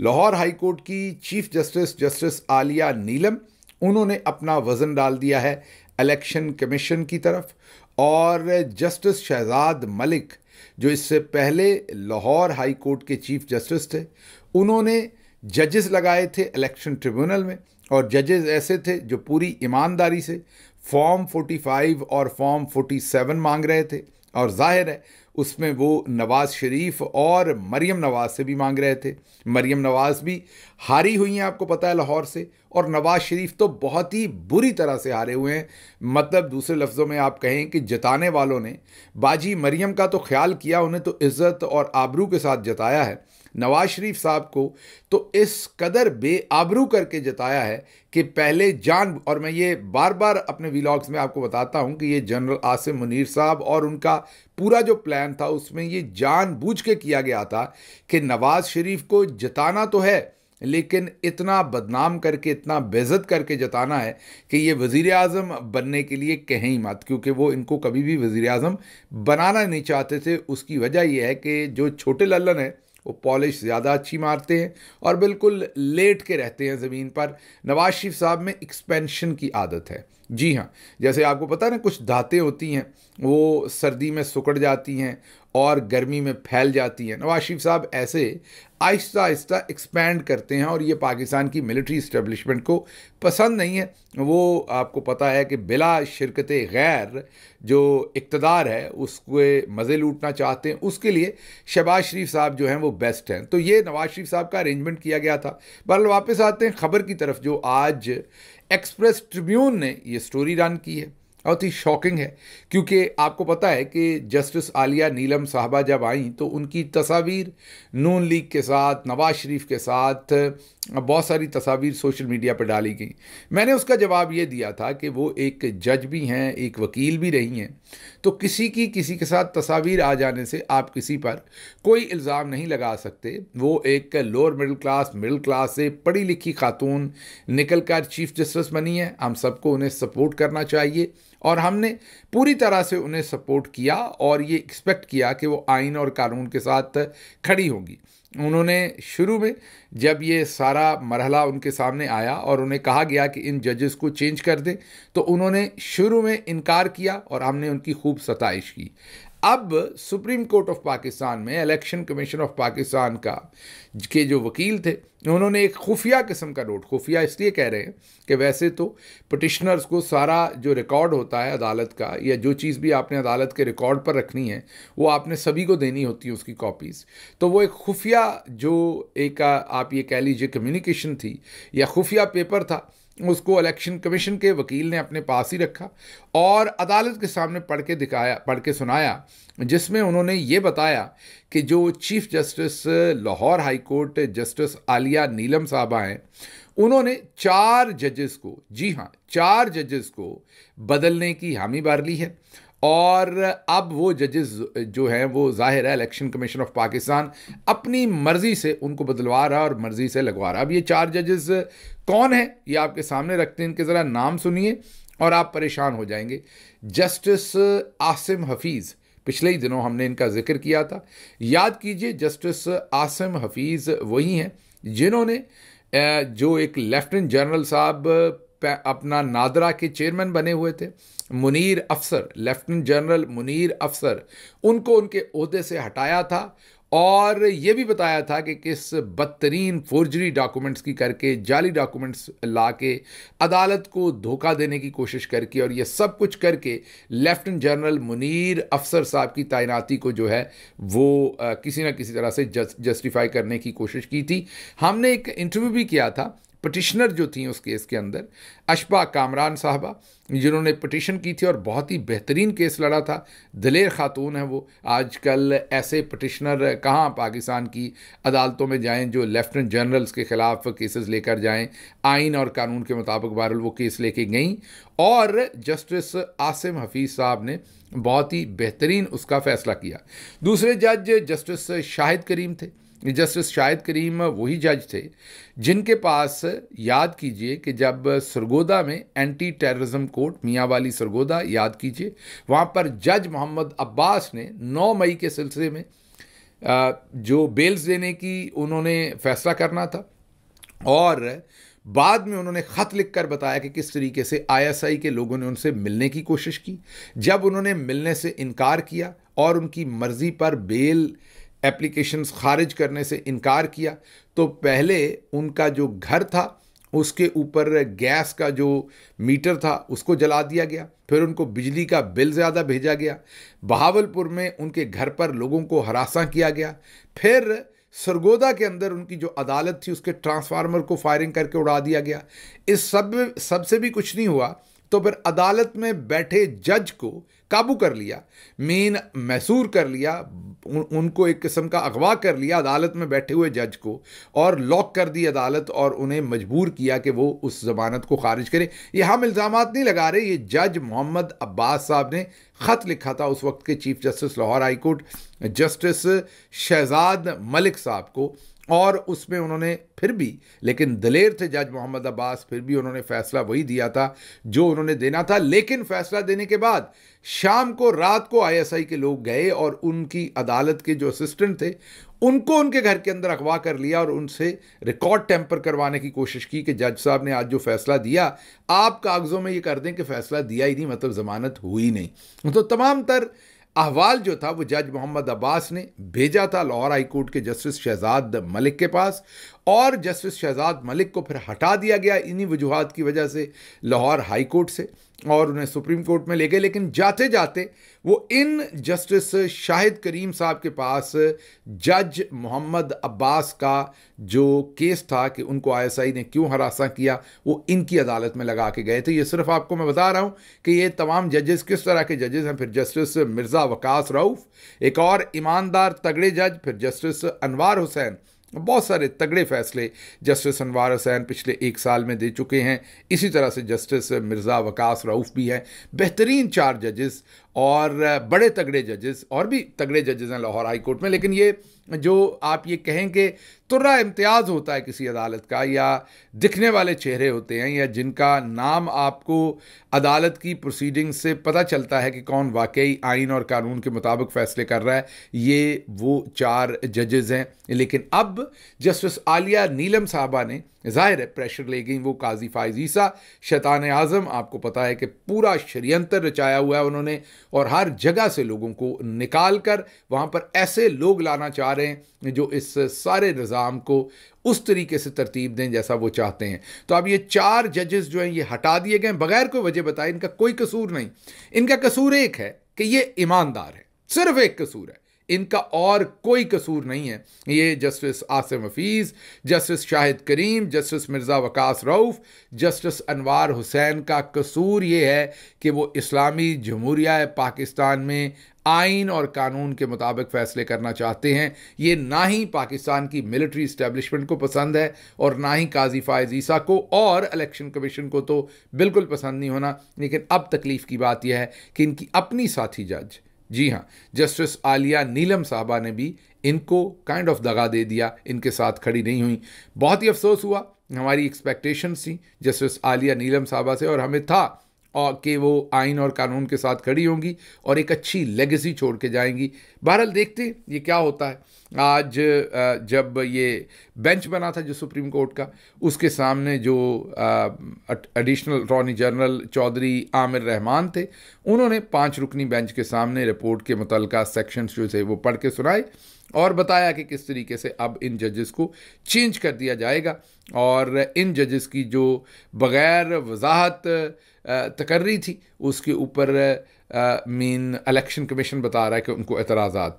Lahore high court की chief justice justice Aliya Neelam उन्होंने अपना वज़न डाल दिया है इलेक्शन कमीशन की तरफ और जस्टिस शहजाद मलिक जो इससे पहले लाहौर हाई कोर्ट के चीफ जस्टिस थे उन्होंने जजेस लगाए थे इलेक्शन ट्रिब्यूनल में और जजेस ऐसे थे जो पूरी ईमानदारी से फॉर्म 45 और फॉर्म 47 मांग रहे थे और जाहिर है उसमें वो नवाज़ शरीफ और मरियम नवाज़ से भी मांग रहे थे मरियम नवाज़ भी हारी हुई हैं आपको पता है लाहौर से और नवाज़ शरीफ तो बहुत ही बुरी तरह से हारे हुए हैं मतलब दूसरे लफ्ज़ों में आप कहें कि जताने वालों ने बाजी मरियम का तो ख्याल किया उन्हें तो इज़्ज़त और आबरू के साथ जताया है नवाज शरीफ साहब को तो इस कदर बेआबरू करके जताया है कि पहले जान और मैं ये बार बार अपने व्लॉग्स में आपको बताता हूँ कि ये जनरल आसिम मुनीर साहब और उनका पूरा जो प्लान था उसमें ये जानबूझ के किया गया था कि नवाज शरीफ को जताना तो है लेकिन इतना बदनाम करके इतना बेज़त करके जताना है कि ये वज़ी अजम बनने के लिए कहें ही मत क्योंकि वो इनको कभी भी वज़ी अजम बनाना नहीं चाहते थे उसकी वजह यह है कि जो छोटे लल्लन है वो पॉलिश ज़्यादा अच्छी मारते हैं और बिल्कुल लेट के रहते हैं ज़मीन पर नवाज शरीफ साहब में एक्सपेंशन की आदत है जी हाँ जैसे आपको पता ना कुछ दातें होती हैं वो सर्दी में सुकड़ जाती हैं और गर्मी में फैल जाती हैं नवाज शरीफ साहब ऐसे आहिस्ता आहिस्ता एक्सपैंड करते हैं और ये पाकिस्तान की मिलिट्री इस्टबलिशमेंट को पसंद नहीं है वो आपको पता है कि बिला शिरकत गैर जो इकतदार है उसके मज़े लूटना चाहते हैं उसके लिए शहबाज शरीफ साहब जो हैं वो बेस्ट हैं तो ये नवाज शरीफ साहब का अरेंजमेंट किया गया था बल वापस आते हैं ख़बर की तरफ जो आज एक्सप्रेस ट्रिब्यून ने ये स्टोरी रन की है बहुत ही शॉकिंग है क्योंकि आपको पता है कि जस्टिस आलिया नीलम साहबा जब आई तो उनकी तस्वीर नून लीग के साथ नवाज शरीफ के साथ बहुत सारी तस्वीर सोशल मीडिया पर डाली गई मैंने उसका जवाब ये दिया था कि वो एक जज भी हैं एक वकील भी रही हैं तो किसी की किसी के साथ तस्वीर आ जाने से आप किसी पर कोई इल्ज़ाम नहीं लगा सकते वो एक lower middle class middle class से पढ़ी लिखी खातून निकल कर चीफ जस्टिस बनी है हम सबको उन्हें सपोर्ट करना चाहिए और हमने पूरी तरह से उन्हें सपोर्ट किया और ये एक्सपेक्ट किया कि वो आइन और कानून के साथ खड़ी होंगी उन्होंने शुरू में जब ये सारा मरहला उनके सामने आया और उन्हें कहा गया कि इन जजेस को चेंज कर दें तो उन्होंने शुरू में इनकार किया और हमने उनकी खूब सताइश की अब सुप्रीम कोर्ट ऑफ पाकिस्तान में इलेक्शन कमीशन ऑफ पाकिस्तान का के जो वकील थे उन्होंने एक खुफिया किस्म का नोट खुफिया इसलिए कह रहे हैं कि वैसे तो पटिशनर्स को सारा जो रिकॉर्ड होता है अदालत का या जो चीज़ भी आपने अदालत के रिकॉर्ड पर रखनी है वो आपने सभी को देनी होती है उसकी कॉपीज़ तो वो एक खुफिया जो एक आप ये कह लीजिए कम्युनिकेशन थी या खुफिया पेपर था उसको इलेक्शन कमीशन के वकील ने अपने पास ही रखा और अदालत के सामने पढ़ के दिखाया पढ़ के सुनाया जिसमें उन्होंने ये बताया कि जो chief justice Lahore high court justice Aliya Neelam साहबा हैं उन्होंने चार जजेस को जी हाँ चार जजेस को बदलने की हामी बार ली है और अब वो जजेस जो हैं वो जाहिर है इलेक्शन कमीशन ऑफ पाकिस्तान अपनी मर्ज़ी से उनको बदलवा रहा और मर्ज़ी से लगवा रहा अब ये चार जजेस कौन हैं ये आपके सामने रखते हैं इनके ज़रा नाम सुनिए और आप परेशान हो जाएंगे जस्टिस आसिम हफीज़ पिछले ही दिनों हमने इनका जिक्र किया था याद कीजिए जस्टिस आसिम हफीज़ वही हैं जिन्होंने जो एक लेफ्टिनेंट जनरल साहब अपना नादरा के चेयरमैन बने हुए थे मुनीर अफसर लेफ्टिनेंट जनरल मुनीर अफसर उनको उनके अहदे से हटाया था और ये भी बताया था कि किस बदतरीन फोर्जरी डॉक्यूमेंट्स की करके जाली डॉक्यूमेंट्स ला के अदालत को धोखा देने की कोशिश करके और ये सब कुछ करके लेफ्टिनेंट जनरल मुनीर अफसर साहब की तैनाती को जो है वो किसी ना किसी तरह से जस्टिफाई करने की कोशिश की थी हमने एक इंटरव्यू भी किया था पटिशनर जो थी उस केस के अंदर अशबा कामरान साहबा जिन्होंने पटिशन की थी और बहुत ही बेहतरीन केस लड़ा था दलेर खातून है वो आजकल ऐसे पटिशनर कहाँ पाकिस्तान की अदालतों में जाएं जो लेफ्टिनेंट जनरल्स के ख़िलाफ़ केसेस लेकर जाएं आइन और कानून के मुताबिक बहरल वो केस लेके गईं और जस्टिस आसिम हफीज़ साहब ने बहुत ही बेहतरीन उसका फ़ैसला किया दूसरे जज जस्टिस शाहिद करीम थे जस्टिस शाहिद करीम वही जज थे जिनके पास याद कीजिए कि जब सरगोदा में एंटी टेररिज्म कोर्ट मियाँ वाली सरगोदा याद कीजिए वहाँ पर जज मोहम्मद अब्बास ने 9 मई के सिलसिले में जो बेल्स देने की उन्होंने फैसला करना था और बाद में उन्होंने ख़त लिखकर बताया कि किस तरीके से आईएसआई के लोगों ने उनसे मिलने की कोशिश की जब उन्होंने मिलने से इनकार किया और उनकी मर्ज़ी पर बेल एप्लीकेशंस खारिज करने से इनकार किया तो पहले उनका जो घर था उसके ऊपर गैस का जो मीटर था उसको जला दिया गया फिर उनको बिजली का बिल ज़्यादा भेजा गया बहावलपुर में उनके घर पर लोगों को हरासा किया गया फिर सरगोदा के अंदर उनकी जो अदालत थी उसके ट्रांसफार्मर को फायरिंग करके उड़ा दिया गया इस सब सबसे भी कुछ नहीं हुआ तो फिर अदालत में बैठे जज को काबू कर लिया मेन मैसूर कर लिया उन, उनको एक किस्म का अगवा कर लिया अदालत में बैठे हुए जज को और लॉक कर दी अदालत और उन्हें मजबूर किया कि वो उस जमानत को खारिज करें ये हम इल्ज़ाम नहीं लगा रहे ये जज मोहम्मद अब्बास साहब ने ख़त लिखा था उस वक्त के chief justice Lahore high court justice Shahzad Malik साहब को और उसमें उन्होंने फिर भी लेकिन दलेर थे जज मोहम्मद अब्बास फिर भी उन्होंने फैसला वही दिया था जो उन्होंने देना था लेकिन फैसला देने के बाद शाम को रात को आईएसआई के लोग गए और उनकी अदालत के जो असिस्टेंट थे उनको उनके घर के अंदर अगवा कर लिया और उनसे रिकॉर्ड टेम्पर करवाने की कोशिश की कि जज साहब ने आज जो फैसला दिया आप कागज़ों में ये कर दें कि फैसला दिया ही नहीं मतलब ज़मानत हुई नहीं तो तमाम तर अहवाल जो था वो जज मोहम्मद अब्बास ने भेजा था लाहौर हाईकोर्ट के जस्टिस शहजाद मलिक के पास और जस्टिस शहजाद मलिक को फिर हटा दिया गया इन्हीं वजूहत की वजह से लाहौर हाई कोर्ट से और उन्हें सुप्रीम कोर्ट में ले गए लेकिन जाते जाते वो इन जस्टिस शाहिद करीम साहब के पास जज मोहम्मद अब्बास का जो केस था कि उनको आईएसआई ने क्यों हरासा किया वो इनकी अदालत में लगा के गए थे ये सिर्फ आपको मैं बता रहा हूँ कि ये तमाम जजेस किस तरह के जजेस हैं फिर जस्टिस मिर्ज़ा वकास रऊफ़ एक और ईमानदार तगड़े जज फिर जस्टिस अनवार हुसैन बहुत सारे तगड़े फैसले जस्टिस अनवार हुसैन पिछले एक साल में दे चुके हैं इसी तरह से जस्टिस मिर्ज़ा वकास रऊफ़ भी हैं बेहतरीन चार जजेस और बड़े तगड़े जजेस और भी तगड़े जजेस हैं लाहौर हाई कोर्ट में लेकिन ये जो आप ये कहें कि तुर्रा इम्तियाज़ होता है किसी अदालत का या दिखने वाले चेहरे होते हैं या जिनका नाम आपको अदालत की प्रोसीडिंग से पता चलता है कि कौन वाकई आइन और कानून के मुताबिक फ़ैसले कर रहा है ये वो चार जजेज़ हैं लेकिन अब जस्टिस आलिया नीलम साहबा ने ज़ाहिर है प्रेशर ले गई वो काजी फायजीसा शैतान आज़म आपको पता है कि पूरा षडयंत्र रचाया हुआ है उन्होंने और हर जगह से लोगों को निकाल कर वहाँ पर ऐसे लोग लाना चाह रहे हैं जो इस सारे निज़ाम को उस तरीके से तरतीब दें जैसा वो चाहते हैं तो अब ये चार जजेस जो हैं ये हटा दिए गए बगैर कोई वजह बताए इनका कोई कसूर नहीं इनका कसूर एक है कि ये ईमानदार है सिर्फ एक कसूर है इनका और कोई कसूर नहीं है ये justice Asim Hafeez justice Shahid Karim justice Mirza Waqas Rauf justice Anwar Hussain का कसूर ये है कि वो इस्लामी जमहूरिया पाकिस्तान में आइन और कानून के मुताबिक फ़ैसले करना चाहते हैं ये ना ही पाकिस्तान की मिलिट्री इस्टेब्लिशमेंट को पसंद है और ना ही काजी फायज ईसा को और इलेक्शन कमीशन को तो बिल्कुल पसंद नहीं होना लेकिन अब तकलीफ़ की बात यह है कि इनकी अपनी साथी जज जी हाँ जस्टिस आलिया नीलम साहबा ने भी इनको काइंड ऑफ दगा दे दिया इनके साथ खड़ी नहीं हुई बहुत ही अफसोस हुआ हमारी एक्सपेक्टेशंस थी जस्टिस आलिया नीलम साहबा से और हमें था और के वो आइन और कानून के साथ खड़ी होंगी और एक अच्छी लेगेसी छोड़ के जाएंगी बहरहाल देखते हैं ये क्या होता है आज जब ये बेंच बना था जो सुप्रीम कोर्ट का उसके सामने जो additional attorney general Chaudhry Aamir Rehman थे उन्होंने पांच रुकनी बेंच के सामने रिपोर्ट के मुतल सेक्शंस जो थे वो पढ़ के सुनाए और बताया कि किस तरीके से अब इन जजेस को चेंज कर दिया जाएगा और इन जजेस की जो बग़ैर वजाहत तकर्री थी उसके ऊपर मीन इलेक्शन कमीशन बता रहा है कि उनको एतराज़ा